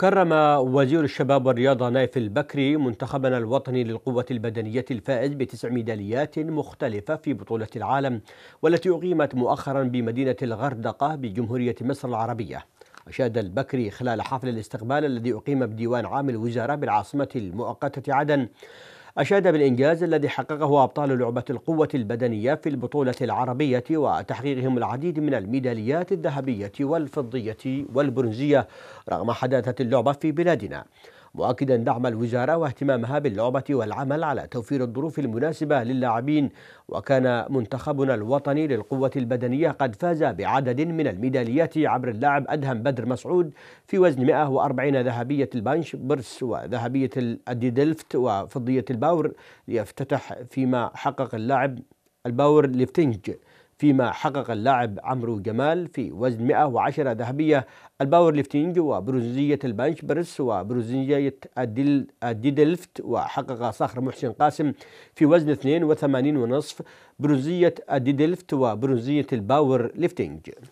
كرم وزير الشباب والرياضة نايف البكري منتخبنا الوطني للقوة البدنية الفائز بتسع ميداليات مختلفة في بطولة العالم والتي أقيمت مؤخرا بمدينة الغردقة بجمهورية مصر العربية أشاد البكري خلال حفل الاستقبال الذي أقيم بديوان عام الوزارة بالعاصمة المؤقتة عدن أشاد بالإنجاز الذي حققه أبطال لعبة القوة البدنية في البطولة العربية وتحقيقهم العديد من الميداليات الذهبية والفضية والبرونزية رغم حداثة اللعبة في بلادنا مؤكدا دعم الوزارة واهتمامها باللعبة والعمل على توفير الظروف المناسبة للاعبين وكان منتخبنا الوطني للقوة البدنية قد فاز بعدد من الميداليات عبر اللاعب أدهم بدر مسعود في وزن 140 ذهبية البانش برس وذهبية الديدلفت وفضية الباور ليفتتح فيما حقق اللاعب الباور ليفتنج فيما حقق اللاعب عمرو جمال في وزن 110 ذهبية الباور ليفتنج وبرونزية البنش برس وبرونزية الديدلفت وحقق صخر محسن قاسم في وزن 82 ونصف برونزية الديدلفت وبرونزية الباور ليفتنج